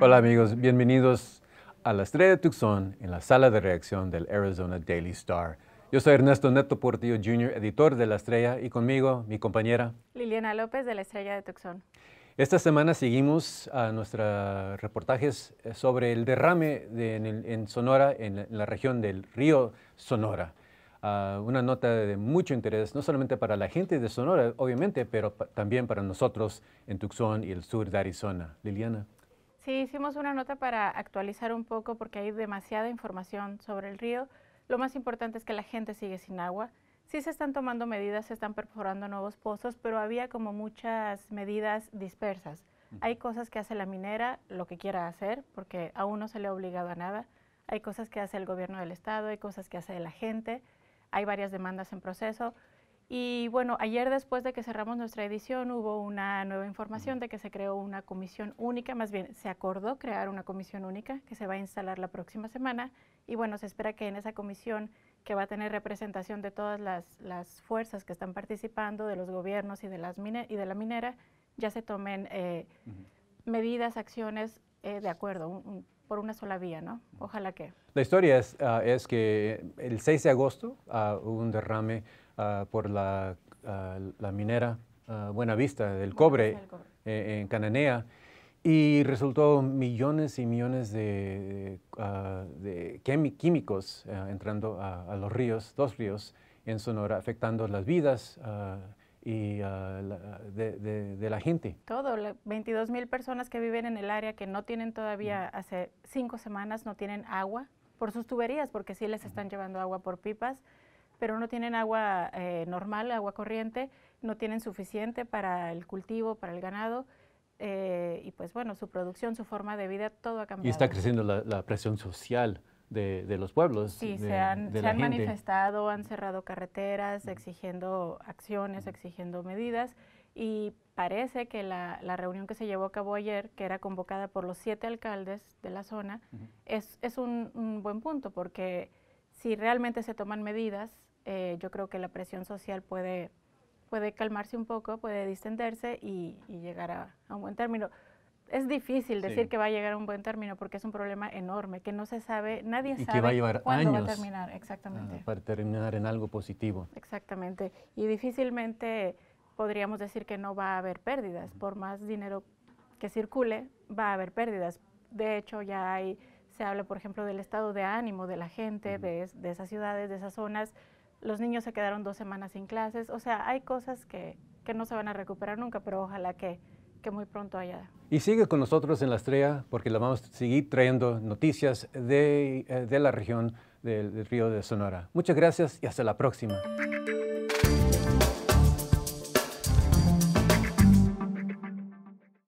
Hola amigos, bienvenidos a la Estrella de Tucson en la sala de reacción del Arizona Daily Star. Yo soy Ernesto Neto Portillo Jr., editor de La Estrella, y conmigo mi compañera Liliana López de La Estrella de Tucson. Esta semana seguimos a nuestros reportajes sobre el derrame en, Sonora, en la región del río Sonora una nota de mucho interés, no solamente para la gente de Sonora, obviamente, pero también para nosotros en Tucson y el sur de Arizona. Liliana. Sí, hicimos una nota para actualizar un poco porque hay demasiada información sobre el río. Lo más importante es que la gente sigue sin agua. Sí se están tomando medidas, se están perforando nuevos pozos, pero había como muchas medidas dispersas. Hay cosas que hace la minera, lo que quiera hacer, porque aún no se le ha obligado a nada. Hay cosas que hace el gobierno del estado, hay cosas que hace la gente hay varias demandas en proceso. Y bueno, ayer después de que cerramos nuestra edición hubo una nueva información de que se creó una comisión única, más bien se acordó crear una comisión única que se va a instalar la próxima semana. Y bueno, se espera que en esa comisión que va a tener representación de todas las, fuerzas que están participando, de los gobiernos y de, las y de la minera, ya se tomen eh, medidas, acciones eh, de acuerdo, por una sola vía, ¿no? Ojalá que. La historia es, ah, es que el 6 de agosto ah, hubo un derrame ah, por la, la minera Buenavista del cobre, eh, en Cananea y resultó millones y millones de, de químicos entrando a, a, los ríos, dos ríos en Sonora, afectando las vidas y ah, de, la gente. Todo, 22 mil personas que viven en el área que no tienen todavía, hace cinco semanas no tienen agua por sus tuberías, porque sí les están llevando agua por pipas, pero no tienen agua eh, normal, agua corriente, no tienen suficiente para el cultivo, para el ganado. Eh, y pues bueno, su producción, su forma de vida, todo ha cambiado. Y está creciendo la, la presión social de, los pueblos. Sí, se han, manifestado, han cerrado carreteras, exigiendo acciones, exigiendo medidas y parece que la, reunión que se llevó a cabo ayer, que era convocada por los siete alcaldes de la zona, es, un, buen punto porque si realmente se toman medidas, eh, yo creo que la presión social puede, puede calmarse un poco, puede distenderse y, llegar a un buen término es difícil decir que va a llegar a un buen término porque es un problema enorme que no se sabe, nadie sabe va a llevar cuándo va a terminar, exactamente. Ah, para terminar en algo positivo. Exactamente. Y difícilmente podríamos decir que no va a haber pérdidas, por más dinero que circule, va a haber pérdidas. De hecho, ya hay se habla, por ejemplo, del estado de ánimo de la gente, de, esas ciudades, de esas zonas. Los niños se quedaron dos semanas sin clases. O sea, hay cosas que no se van a recuperar nunca, pero ojalá que, que muy pronto haya. Y sigue con nosotros en la estrella porque la vamos a seguir trayendo noticias de, eh, la región del, del río de Sonora. Muchas gracias y hasta la próxima.